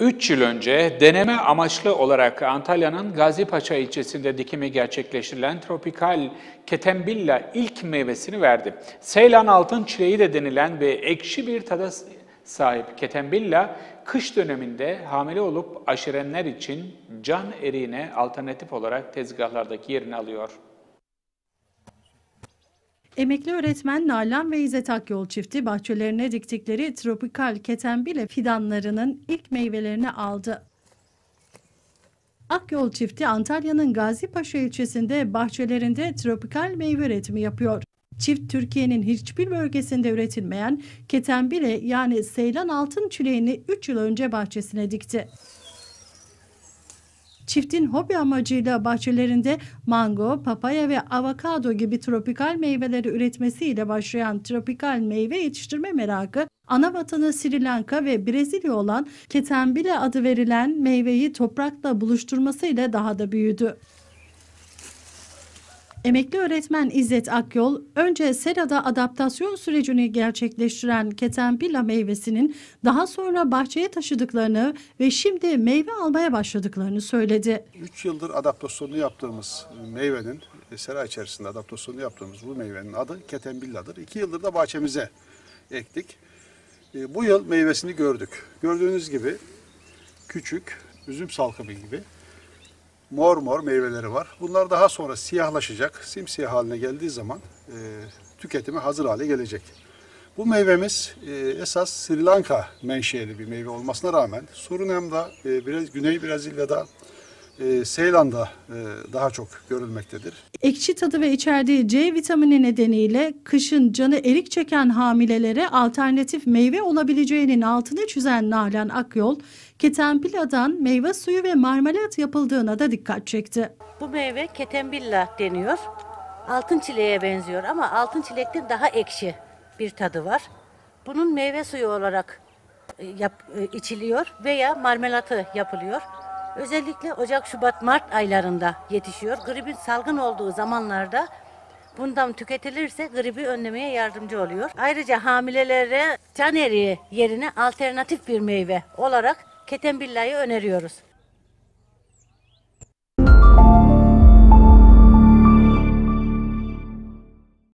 3 yıl önce deneme amaçlı olarak Antalya'nın Gazipaşa ilçesinde dikimi gerçekleştirilen tropikal ketembilla ilk meyvesini verdi. Seylan altın çileği de denilen ve ekşi bir tada sahip ketembilla kış döneminde hamile olup aşirenler için can eriğine alternatif olarak tezgahlardaki yerini alıyor. Emekli öğretmen Nalan ve İzzet Akyol çifti bahçelerine diktikleri tropikal keten bile fidanlarının ilk meyvelerini aldı. Akyol çifti Antalya'nın Gazipaşa ilçesinde bahçelerinde tropikal meyve üretimi yapıyor. Çift Türkiye'nin hiçbir bölgesinde üretilmeyen keten bile yani Seylan altın çileğini 3 yıl önce bahçesine dikti. Çiftin hobi amacıyla bahçelerinde mango, papaya ve avokado gibi tropikal meyveleri üretmesiyle başlayan tropikal meyve yetiştirme merakı ana vatanı Sri Lanka ve Brezilya olan ketembile adı verilen meyveyi toprakla buluşturmasıyla daha da büyüdü. Emekli öğretmen İzzet Akyol, önce serada adaptasyon sürecini gerçekleştiren ketampila meyvesinin daha sonra bahçeye taşıdıklarını ve şimdi meyve almaya başladıklarını söyledi. 3 yıldır adaptasyonu yaptığımız meyvenin, e, sera içerisinde adaptasyonu yaptığımız bu meyvenin adı ketambilladır. 2 yıldır da bahçemize ektik. E, bu yıl meyvesini gördük. Gördüğünüz gibi küçük, üzüm salkımı gibi mor mor meyveleri var. Bunlar daha sonra siyahlaşacak, simsiyah haline geldiği zaman e, tüketime hazır hale gelecek. Bu meyvemiz e, esas Sri Lanka menşeli bir meyve olmasına rağmen Surinam'da, e, biraz Güney Brezilya'da, e, Seylan'da e, daha çok görülmektedir. Ekşi tadı ve içerdiği C vitamini nedeniyle kışın canı erik çeken hamilelere alternatif meyve olabileceğinin altını çizen Nalan Akyol, ketenpilladan meyve suyu ve marmelat yapıldığına da dikkat çekti. Bu meyve ketenbilla deniyor. Altın çileğe benziyor ama altın çilekten daha ekşi bir tadı var. Bunun meyve suyu olarak e, yap, e, içiliyor veya marmelatı yapılıyor. Özellikle Ocak, Şubat, Mart aylarında yetişiyor. Gripin salgın olduğu zamanlarda bundan tüketilirse gribi önlemeye yardımcı oluyor. Ayrıca hamilelere can eriği yerine alternatif bir meyve olarak ketembillayı öneriyoruz.